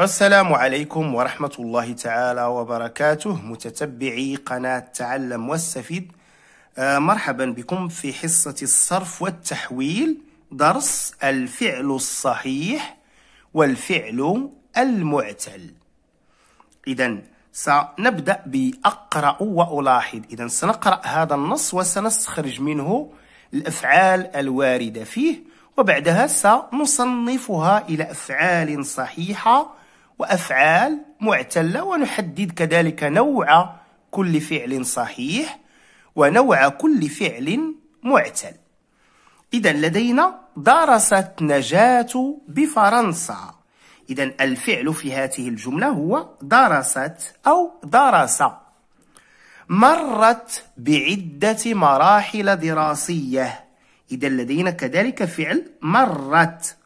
السلام عليكم ورحمة الله تعالى وبركاته متتبعي قناة تعلم واستفيد آه، مرحبا بكم في حصة الصرف والتحويل درس الفعل الصحيح والفعل المعتل إذا سنبدأ بأقرأ وألاحظ إذا سنقرأ هذا النص وسنستخرج منه الأفعال الواردة فيه وبعدها سنصنفها إلى أفعال صحيحة وأفعال معتلة ونحدد كذلك نوع كل فعل صحيح ونوع كل فعل معتل إذا لدينا درست نجاة بفرنسا إذا الفعل في هذه الجملة هو درست أو درس مرت بعدة مراحل دراسية إذا لدينا كذلك فعل مرت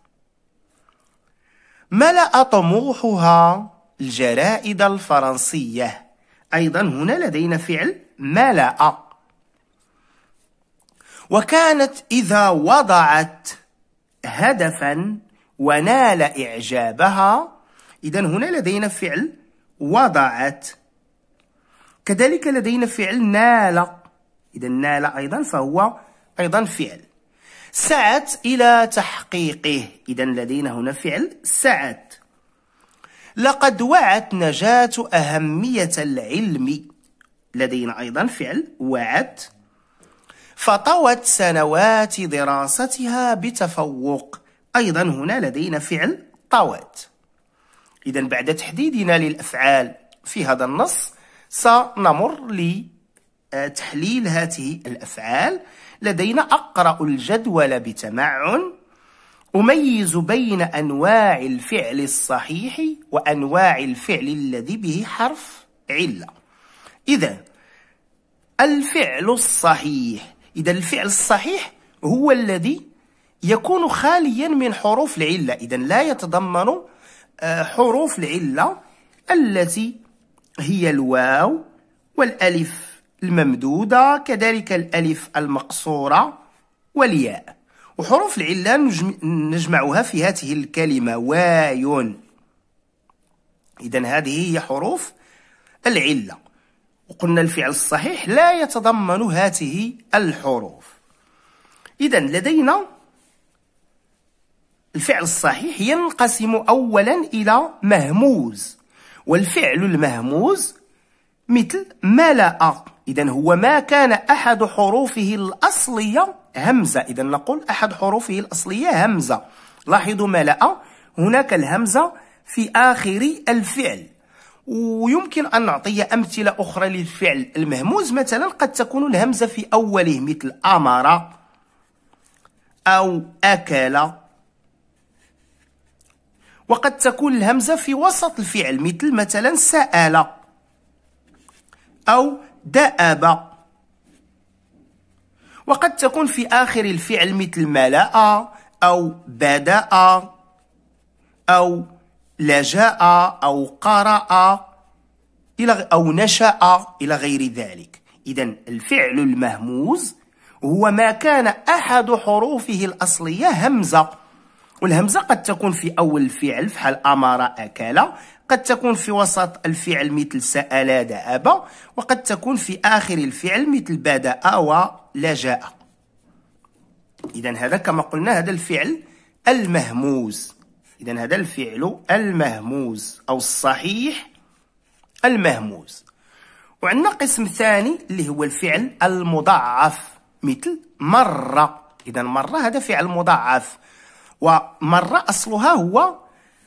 ملأ طموحها الجرائد الفرنسية أيضا هنا لدينا فعل ملأ وكانت إذا وضعت هدفا ونال إعجابها إذا هنا لدينا فعل وضعت كذلك لدينا فعل نال إذا نال أيضا فهو أيضا فعل سعت إلى تحقيقه إذا لدينا هنا فعل سعت لقد وعت نجاة أهمية العلم لدينا أيضا فعل وعت فطوت سنوات دراستها بتفوق أيضا هنا لدينا فعل طوت إذا بعد تحديدنا للأفعال في هذا النص سنمر لتحليل هذه الأفعال لدينا أقرأ الجدول بتمعن أميز بين أنواع الفعل الصحيح وأنواع الفعل الذي به حرف علة إذا الفعل الصحيح إذا الفعل الصحيح هو الذي يكون خاليا من حروف العلة إذا لا يتضمن آه، حروف العلة التي هي الواو والألف الممدودة كذلك الألف المقصورة والياء وحروف العلة نجمعها في هذه الكلمة وايون إذا هذه هي حروف العلة وقلنا الفعل الصحيح لا يتضمن هذه الحروف إذا لدينا الفعل الصحيح ينقسم أولا إلى مهموز والفعل المهموز مثل ملأ إذا هو ما كان أحد حروفه الأصلية همزة إذا نقول أحد حروفه الأصلية همزة لاحظوا ما لا هناك الهمزة في آخر الفعل ويمكن أن نعطي أمثلة أخرى للفعل المهموز مثلا قد تكون الهمزة في أوله مثل أمر أو أكل وقد تكون الهمزة في وسط الفعل مثل مثلا سأل أو دأب وقد تكون في آخر الفعل مثل ملأ أو بدأ أو لجأ أو قرأ إلى أو نشأ إلى غير ذلك إذا الفعل المهموز هو ما كان أحد حروفه الأصلية همزة والهمزة قد تكون في أول الفعل فحال أمر أكل قد تكون في وسط الفعل مثل سأل ذهب وقد تكون في آخر الفعل مثل بدأ ولجاء إذا هذا كما قلنا هذا الفعل المهموز إذا هذا الفعل المهموز أو الصحيح المهموز وعندنا قسم ثاني اللي هو الفعل المضعف مثل مرة إذا مرة هذا فعل مضعف ومرة أصلها هو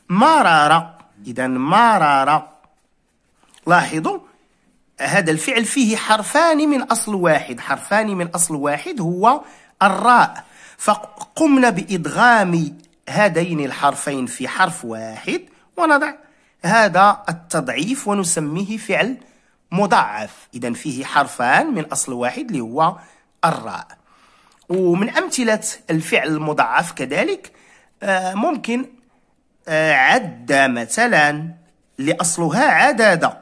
مرارة إذا مرر لاحظوا هذا الفعل فيه حرفان من أصل واحد حرفان من أصل واحد هو الراء فقمنا بإدغام هذين الحرفين في حرف واحد ونضع هذا التضعيف ونسميه فعل مضعف إذا فيه حرفان من أصل واحد اللي هو الراء ومن أمثلة الفعل المضعف كذلك آه، ممكن عد مثلا لأصلها أصلها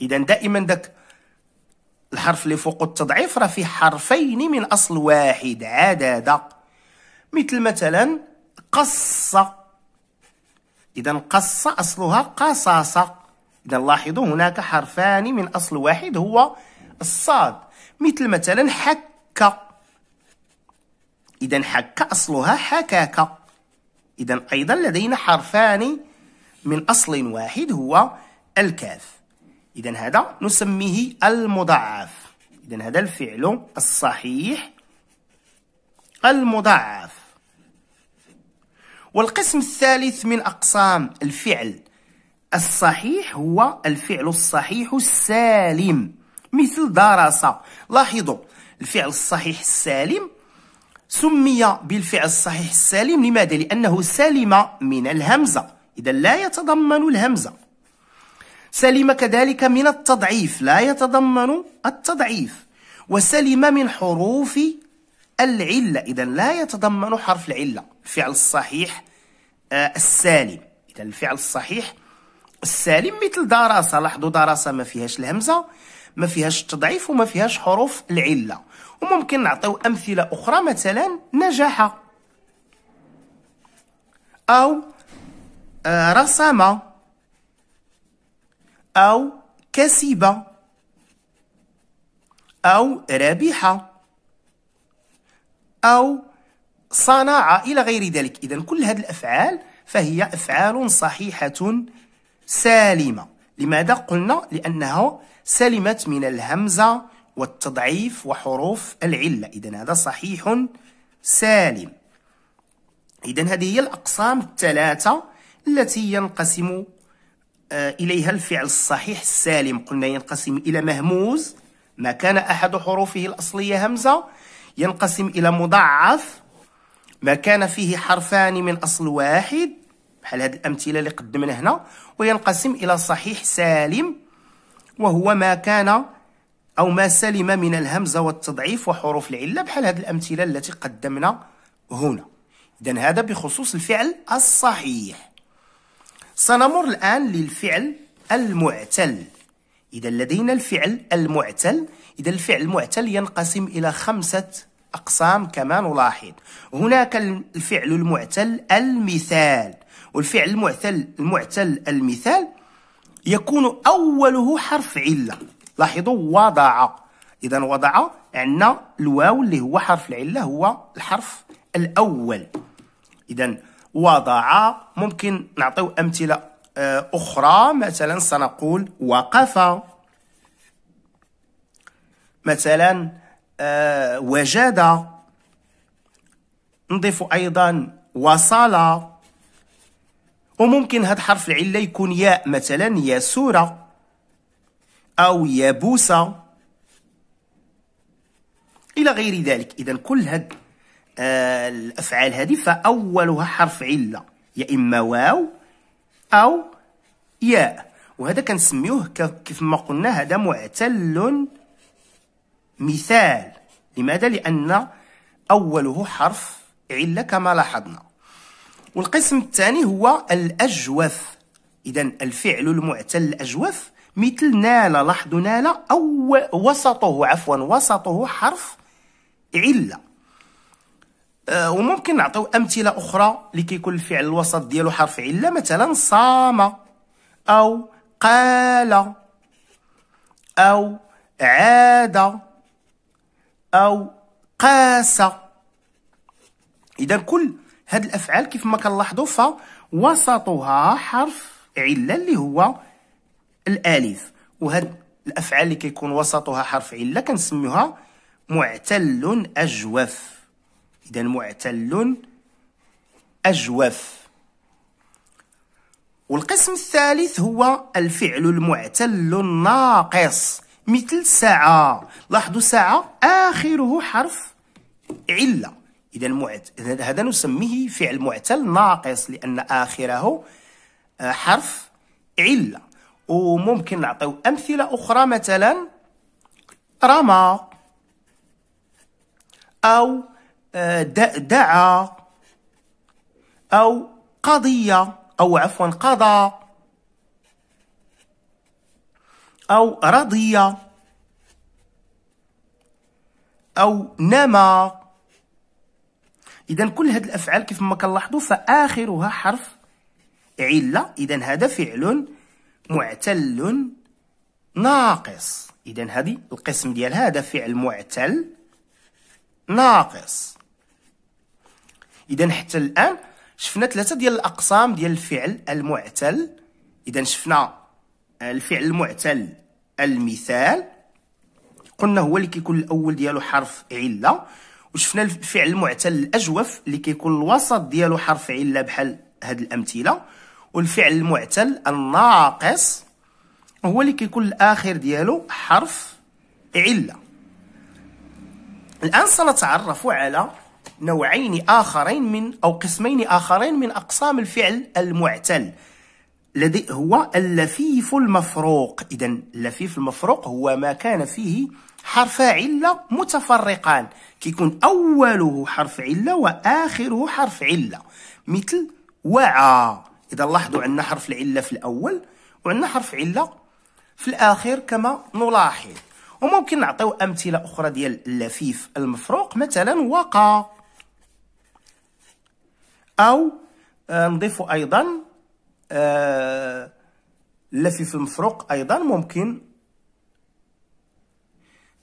إذا دائما داك الحرف اللي فوق التضعيف راه فيه حرفين من أصل واحد عدد مثل مثلا قص إذا قص أصلها قصاصة إذا لاحظوا هناك حرفان من أصل واحد هو الصاد مثل مثلا حك إذا حك أصلها حكاك إذا أيضا لدينا حرفان من أصل واحد هو الكاف إذا هذا نسميه المضعف إذا هذا الفعل الصحيح المضعف والقسم الثالث من أقسام الفعل الصحيح هو الفعل الصحيح السالم مثل درس لاحظوا الفعل الصحيح السالم سمي بالفعل الصحيح السالم لماذا؟ لأنه سلم من الهمزة إذا لا يتضمن الهمزة سلم كذلك من التضعيف لا يتضمن التضعيف وسلم من حروف العلة إذا لا يتضمن حرف العلة الفعل الصحيح آه، السالم إذا الفعل الصحيح السالم مثل دراسة لاحظوا دراسة ما فيهاش الهمزة ما فيهاش التضعيف وما فيهاش حروف العلة وممكن نعطيو امثله اخرى مثلا نجاحه او آه، رسامة او كسب او رابحة او صنع الى غير ذلك اذا كل هذه الافعال فهي افعال صحيحه سالمه لماذا قلنا لانها سلمت من الهمزه والتضعيف وحروف العلة إذا هذا صحيح سالم إذا هذه هي الأقسام الثلاثة التي ينقسم آه، إليها الفعل الصحيح السالم قلنا ينقسم إلى مهموز ما كان أحد حروفه الأصلية همزة ينقسم إلى مضعف ما كان فيه حرفان من أصل واحد بحال هذه الأمثلة اللي قدمنا هنا وينقسم إلى صحيح سالم وهو ما كان أو ما سلم من الهمزة والتضعيف وحروف العلة بحال هذه الأمثلة التي قدمنا هنا إذا هذا بخصوص الفعل الصحيح سنمر الآن للفعل المعتل إذا لدينا الفعل المعتل إذا الفعل المعتل ينقسم إلى خمسة أقسام كما نلاحظ هناك الفعل المعتل المثال والفعل المعتل المعتل المثال يكون أوله حرف علة لاحظوا وضع اذا وضع عندنا الواو اللي هو حرف العله هو الحرف الاول اذا وضع ممكن نعطيو امثله آه، اخرى مثلا سنقول وقف مثلا آه، وجد نضيف ايضا وصل وممكن هذا حرف العله يكون ياء مثلا يسوره سوره أو يبوس إلى غير ذلك إذا كل هاد آه الأفعال هذه فأولها حرف علة يا إما واو أو ياء وهذا كنسميوه كيف ما قلنا هذا معتل مثال لماذا؟ لأن أوله حرف علة كما لاحظنا والقسم الثاني هو الأجوف إذا الفعل المعتل الأجوف مثل نال لحظ نال أو وسطه عفوا وسطه حرف علة آه، وممكن نعطيو أمثلة أخرى لكي يكون الفعل الوسط ديالو حرف علة مثلا صام أو قال أو عاد أو قاس إذا كل هاد الأفعال كيف ما كنلاحظوا فوسطها حرف علة اللي هو الاليف وهاد الافعال اللي كيكون وسطها حرف عله كنسميوها معتل اجوف اذا معتل اجوف والقسم الثالث هو الفعل المعتل الناقص مثل ساعة لاحظوا ساعة آخره حرف علة إذا معت... هذا نسميه فعل معتل ناقص لأن آخره آه، حرف علة وممكن نعطيو امثله اخرى مثلا رمى او آه، دعا او قضيه او عفوا قضى او رضي او نما اذا كل هذه الافعال كيف ما كنلاحظوا فاخرها حرف عله اذا هذا فعل معتل ناقص إذا هذه القسم ديال هذا فعل معتل ناقص إذا حتى الآن شفنا ثلاثة ديال الأقسام ديال الفعل المعتل إذا شفنا الفعل المعتل المثال قلنا هو اللي كيكون الأول ديالو حرف علة وشفنا الفعل المعتل الأجوف اللي كيكون الوسط ديالو حرف علة بحال هاد الأمثلة والفعل المعتل الناقص هو اللي كيكون الاخر ديالو حرف عله الان سنتعرف على نوعين اخرين من او قسمين اخرين من اقسام الفعل المعتل الذي هو اللفيف المفروق اذا اللفيف المفروق هو ما كان فيه حرف عله متفرقان كيكون اوله حرف عله واخره حرف عله مثل وعى إذا لاحظوا عندنا حرف العلة في الأول وعندنا حرف علة في الآخر كما نلاحظ وممكن نعطيو أمثلة أخرى ديال اللفيف المفروق مثلا وقع أو آه، نضيف أيضا آه، اللفيف المفروق أيضا ممكن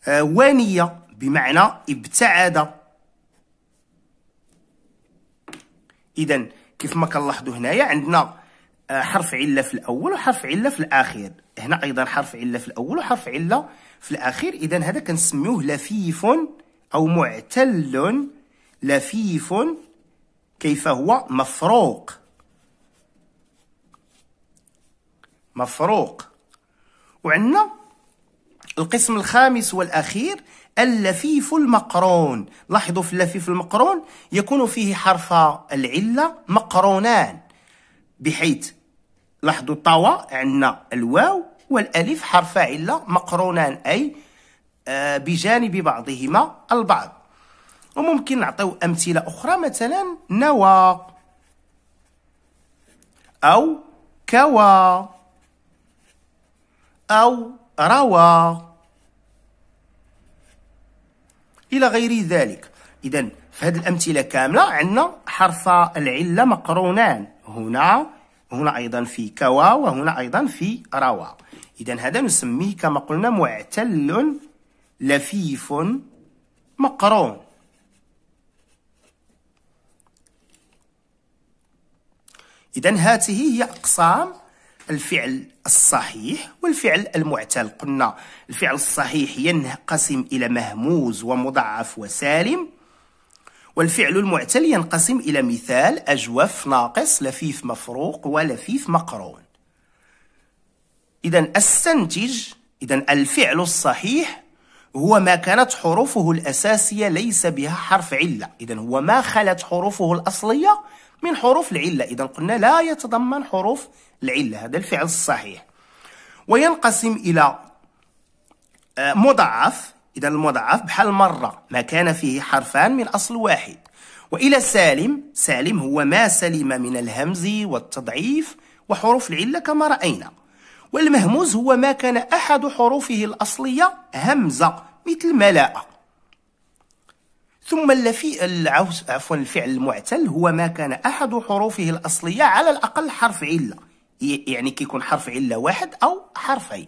آه، وانية بمعنى ابتعد إذا كيف ما كنلاحظوا هنايا عندنا آه، حرف عله في الاول وحرف عله في الاخير هنا ايضا حرف عله في الاول وحرف عله في الاخير اذا هذا كنسميوه لفيف او معتل لفيف كيف هو مفروق مفروق وعندنا القسم الخامس والاخير اللفيف المقرون لاحظوا في اللفيف المقرون يكون فيه حرف العلة مقرونان بحيث لاحظوا طوى عندنا الواو والالف حرف عله مقرونان اي آه، بجانب بعضهما البعض وممكن نعطيو امثله اخرى مثلا نوى او كوى او رواق الى غير ذلك اذا هذه الامثله كامله عندنا حرف العله مقرونان هنا هنا ايضا في كوا وهنا ايضا في روا اذا هذا نسميه كما قلنا معتل لفيف مقرون اذا هاته هي اقسام الفعل الصحيح والفعل المعتل قلنا الفعل الصحيح ينقسم إلى مهموز ومضعف وسالم والفعل المعتل ينقسم إلى مثال أجوف ناقص لفيف مفروق ولفيف مقرون إذا استنتج إذا الفعل الصحيح هو ما كانت حروفه الأساسية ليس بها حرف علة إذا هو ما خلت حروفه الأصلية من حروف العلة إذا قلنا لا يتضمن حروف العلة هذا الفعل الصحيح وينقسم إلى آه، مضاعف إذا المضاعف بحال مرة ما كان فيه حرفان من أصل واحد وإلى سالم سالم هو ما سلم من الهمز والتضعيف وحروف العلة كما رأينا والمهموز هو ما كان أحد حروفه الأصلية همزة مثل ملاءة ثم اللفي العوز عفوا الفعل المعتل هو ما كان احد حروفه الاصليه على الاقل حرف عله يعني كيكون حرف عله واحد او حرفين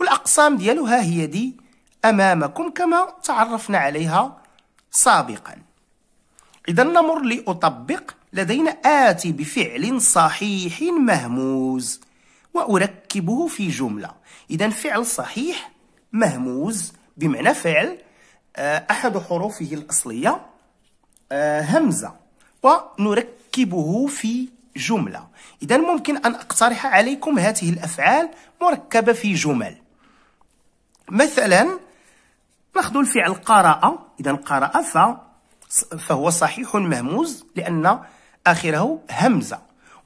والاقسام ديالو ها هي دي امامكم كما تعرفنا عليها سابقا اذا نمر لاطبق لدينا اتي بفعل صحيح مهموز واركبه في جمله اذا فعل صحيح مهموز بمعنى فعل آه، أحد حروفه الأصلية آه، همزة ونركبه في جملة إذا ممكن أن أقترح عليكم هذه الأفعال مركبة في جمل مثلا ناخذ الفعل قرأ إذا قرأ ف فهو صحيح مهموز لأن آخره همزة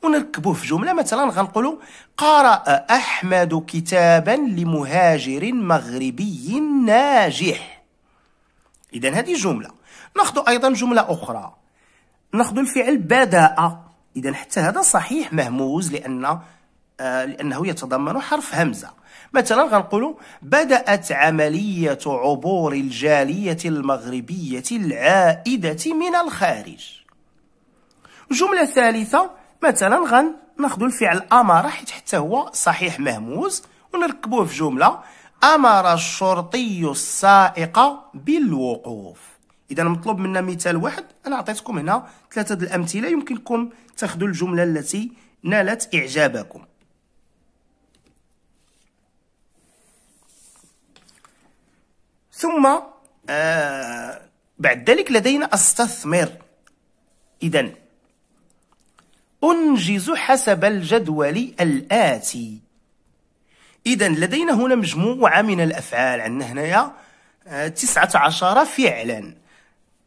ونركبه في جملة مثلا غنقولوا قرأ أحمد كتابا لمهاجر مغربي ناجح إذا هذه جملة ناخذ أيضا جملة أخرى ناخذ الفعل بدأ إذا حتى هذا صحيح مهموز لأن آه لأنه يتضمن حرف همزة مثلا غنقولوا بدأت عملية عبور الجالية المغربية العائدة من الخارج جملة ثالثة مثلا غناخذوا الفعل أمر حيت حتى هو صحيح مهموز ونركبوه في جملة أمر الشرطي السائق بالوقوف إذا مطلوب منا مثال واحد أنا أعطيتكم هنا ثلاثة الأمثلة يمكنكم تاخذوا الجملة التي نالت إعجابكم ثم آه بعد ذلك لدينا استثمر إذا أنجز حسب الجدول الآتي اذا لدينا هنا مجموعه من الافعال عندنا هنايا آه، تسعة عشر فعلا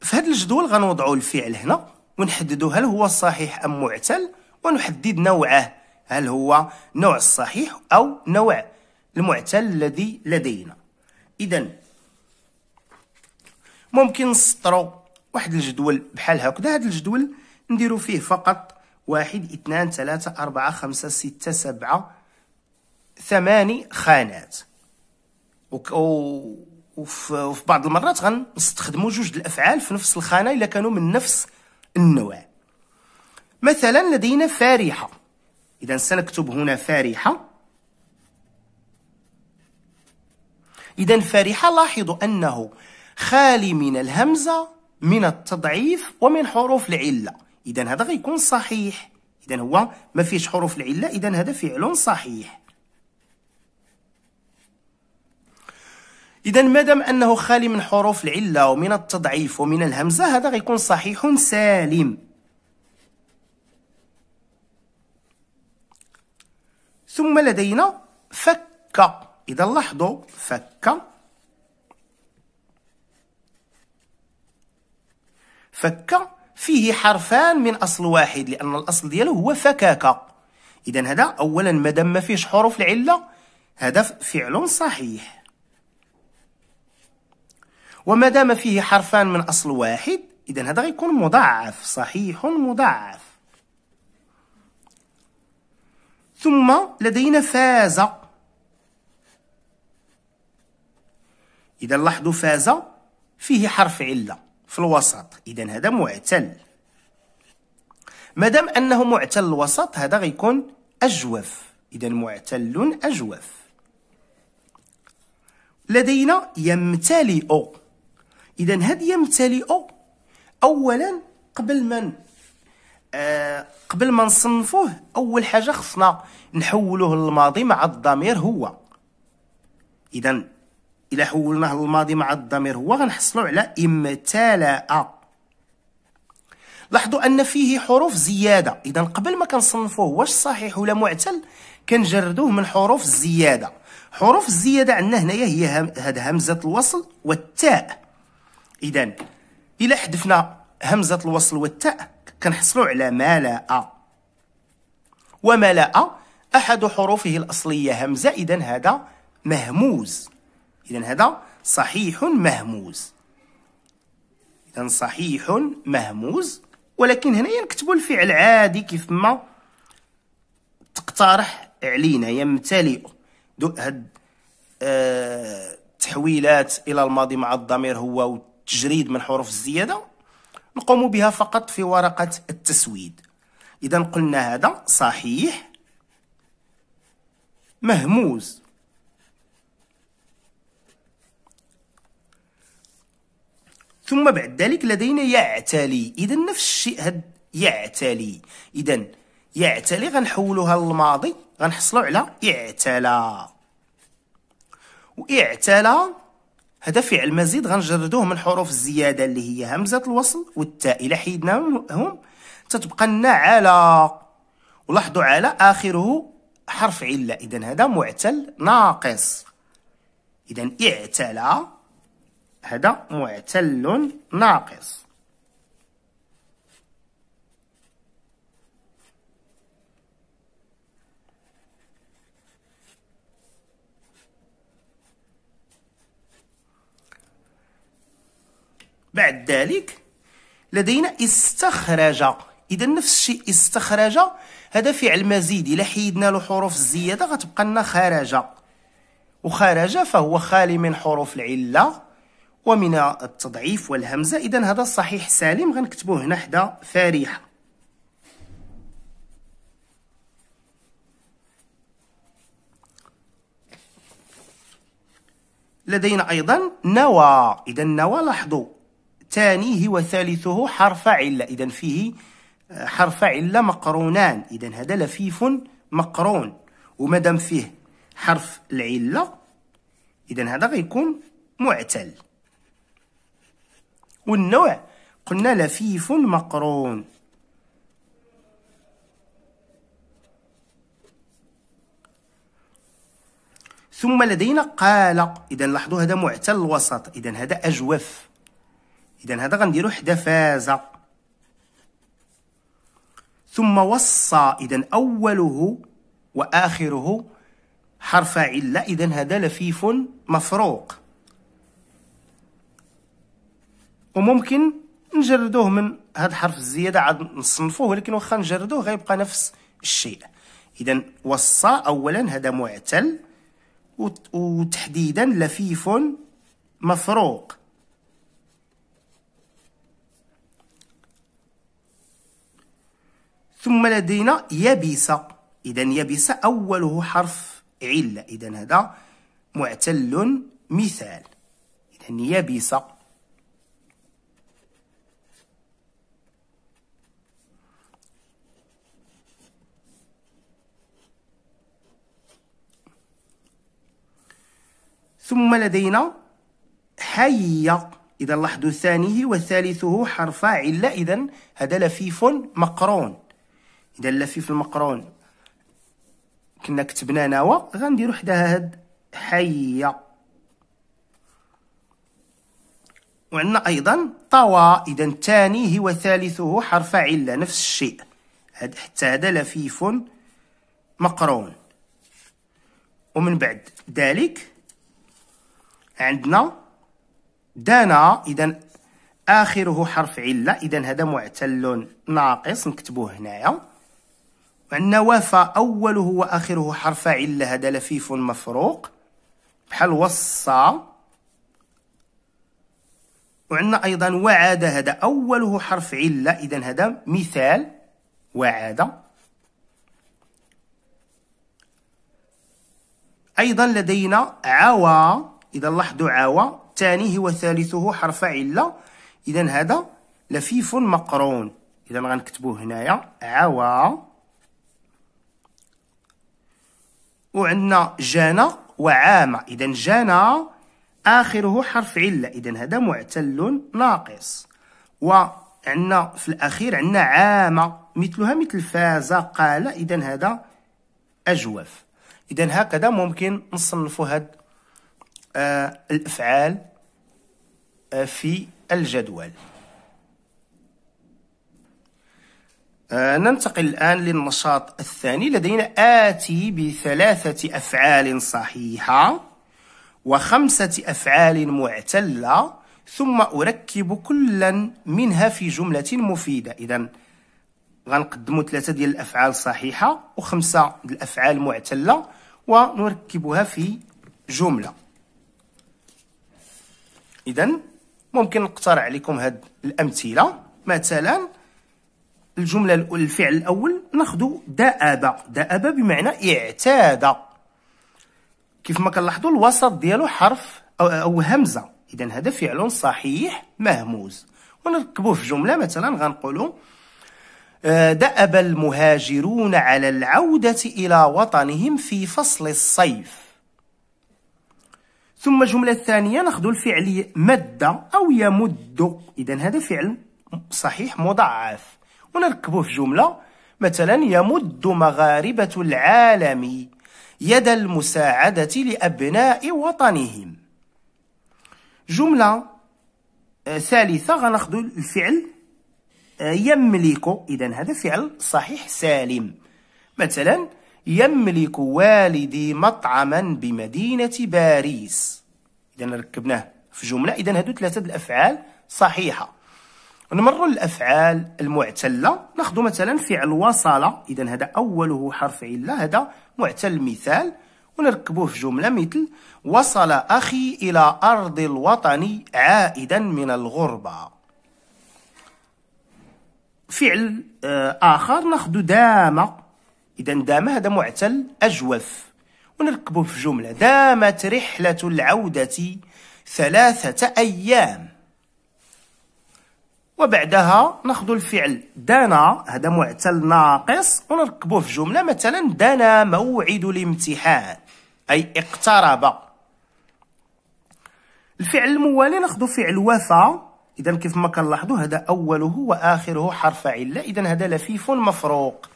في هذا الجدول غنوضع الفعل هنا ونحدد هل هو صحيح ام معتل ونحدد نوعه هل هو نوع الصحيح او نوع المعتل الذي لدينا اذا ممكن نسطرو واحد الجدول بحال هكذا هذا الجدول نديرو فيه فقط واحد اثنان ثلاثة أربعة خمسة ستة سبعة ثماني خانات وفي بعض المرات غنستخدموا جوج الافعال في نفس الخانه الا كانوا من نفس النوع مثلا لدينا فارحه اذا سنكتب هنا فارحه اذا فارحه لاحظوا انه خالي من الهمزه من التضعيف ومن حروف العله اذا هذا غيكون صحيح اذا هو ما فيش حروف العله اذا هذا فعل صحيح إذا ما دام أنه خالي من حروف العلة ومن التضعيف ومن الهمزة هذا غيكون صحيح سالم ثم لدينا فك إذا لاحظوا فك فك فيه حرفان من أصل واحد لأن الأصل ديالو هو فكاك إذا هذا أولا ما دام ما فيش حروف العلة هذا فعل صحيح وما دام فيه حرفان من أصل واحد إذا هذا غيكون مضاعف صحيح مضاعف ثم لدينا فاز إذا لاحظوا فاز فيه حرف علة في الوسط إذا هذا معتل مادام أنه معتل الوسط هذا غيكون أجوف إذا معتل أجوف لدينا يمتلئ إذا هذه يمتلئ أولا قبل ما آه قبل ما نصنفوه أول حاجة خصنا نحولوه للماضي مع الضمير هو إذا الى حولناه للماضي مع الضمير هو غنحصلوا على امتلأ لاحظوا أن فيه حروف زيادة إذا قبل ما كنصنفوه واش صحيح ولا معتل كنجردوه من حروف الزيادة حروف الزيادة عندنا هنايا هي هاد همزة الوصل والتاء اذا الى حذفنا همزه الوصل والتاء كنحصلوا على ملأ وملأ احد حروفه الاصليه همزه اذا هذا مهموز اذا هذا صحيح مهموز اذا صحيح مهموز ولكن هنا نكتبوا الفعل عادي كيف ما تقترح علينا يمتلئ هاد آه تحويلات الى الماضي مع الضمير هو التجريد من حروف الزيادة نقوم بها فقط في ورقة التسويد إذا قلنا هذا صحيح مهموز ثم بعد ذلك لدينا يعتلي إذا نفس الشيء هاد يعتلي إذا يعتلي غنحولوها للماضي غنحصلوا على اعتلى واعتلى هذا فعل مزيد غنجردوه من حروف الزياده اللي هي همزه الوصل والتاء الا حيدناهم تتبقى لنا على ولاحظوا على اخره حرف عله اذا هذا معتل ناقص اذا اعتلى هذا معتل ناقص بعد ذلك لدينا استخرج اذا نفس الشيء استخرج هذا فعل مزيد الا حيدنا له حروف الزياده غتبقى لنا خرج وخرج فهو خالي من حروف العله ومن التضعيف والهمزه اذا هذا صحيح سالم غنكتبوه هنا حدا فريحه لدينا ايضا نوى اذا نوى لاحظوا ثانيه ثالثه حرف علة إذا فيه آه، حرف علة مقرونان إذا هذا لفيف مقرون ومادام فيه حرف العلة إذا هذا غيكون معتل والنوع قلنا لفيف مقرون ثم لدينا قال إذا لاحظوا هذا معتل الوسط إذا هذا أجوف إذا هذا غنديرو حدا فاز ثم وصى إذا أوله وآخره حرف علة إذا هذا لفيف مفروق وممكن نجردوه من هذا حرف الزيادة عاد نصنفوه ولكن واخا نجردوه غيبقى نفس الشيء إذا وصى أولا هذا معتل وتحديدا لفيف مفروق ثم لدينا يبسة إذا يبسة أوله حرف علة إذا هذا معتل مثال إذا يبسة ثم لدينا حي إذا لاحظوا ثانيه وثالثه حرف علة إذا هذا لفيف مقرون اذا لفيف المقرون كنا كتبنا نوا غنديرو حداها هاد حيه وعندنا ايضا طوى اذا الثاني هو ثالثه حرف عله نفس الشيء هاد حتى هذا لفيف مقرون ومن بعد ذلك عندنا دانا اذا اخره حرف عله اذا هذا معتل ناقص نكتبوه هنايا وعندنا وفى أوله وآخره حرف علة هذا لفيف مفروق بحال وصى وعندنا أيضا وعاد هذا أوله حرف علة إذا هذا مثال وعاد أيضا لدينا عوى إذا لاحظوا عوى ثانيه وثالثه حرف علة إذا هذا لفيف مقرون إذا غنكتبوه هنايا عوى وعندنا جانا وعام اذا جانا اخره حرف عله اذا هذا معتل ناقص وعندنا في الاخير عندنا عامه مثلها مثل فاز قال اذا هذا اجوف اذا هكذا ممكن نصنفوا هاد آه الافعال آه في الجدول آه، ننتقل الآن للنشاط الثاني لدينا آتي بثلاثة أفعال صحيحة وخمسة أفعال معتلة ثم أركب كلا منها في جملة مفيدة إذا غنقدموا ثلاثة ديال الأفعال صحيحة وخمسة ديال الأفعال معتلة ونركبها في جملة إذا ممكن نقترح عليكم هاد الأمثلة مثلا الجملة الفعل الأول ناخدو دأب دأب بمعنى اعتاد كيف ما كنلاحظوا الوسط ديالو حرف أو, أو همزة إذا هذا فعل صحيح مهموز ونركبوه في جملة مثلا غنقولوا آه، دأب المهاجرون على العودة إلى وطنهم في فصل الصيف ثم الجملة الثانية ناخذ الفعل مد أو يمد إذا هذا فعل صحيح مضاعف ونركبوه في جملة مثلا يمد مغاربة العالم يد المساعدة لأبناء وطنهم جملة آه، ثالثة غناخدو الفعل آه، يملك إذا هذا فعل صحيح سالم مثلا يملك والدي مطعما بمدينة باريس إذا ركبناه في جملة إذا هادو ثلاثة الأفعال صحيحة نمروا للافعال المعتله ناخذ مثلا فعل وصل اذا هذا اوله حرف عله هذا معتل مثال ونركبوه في جمله مثل وصل اخي الى ارض الوطن عائدا من الغربه فعل آه، اخر ناخذ دام اذا دام هذا معتل اجوف ونركبوه في جمله دامت رحله العوده ثلاثه ايام وبعدها ناخذ الفعل دانا هذا معتل ناقص ونركبوه في جمله مثلا دانا موعد الامتحان اي اقترب الفعل الموالي ناخذ فعل وفى اذا كيف ما كنلاحظوا هذا اوله واخره حرف عله اذا هذا لفيف مفروق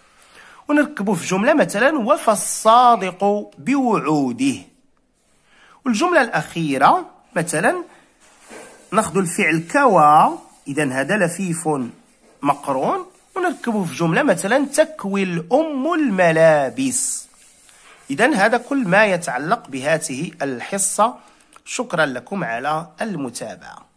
ونركبه في جمله مثلا وفى الصادق بوعوده والجمله الاخيره مثلا ناخذ الفعل كوا اذا هذا لفيف مقرون ونركبه في جمله مثلا تكوي الام الملابس اذا هذا كل ما يتعلق بهذه الحصه شكرا لكم على المتابعه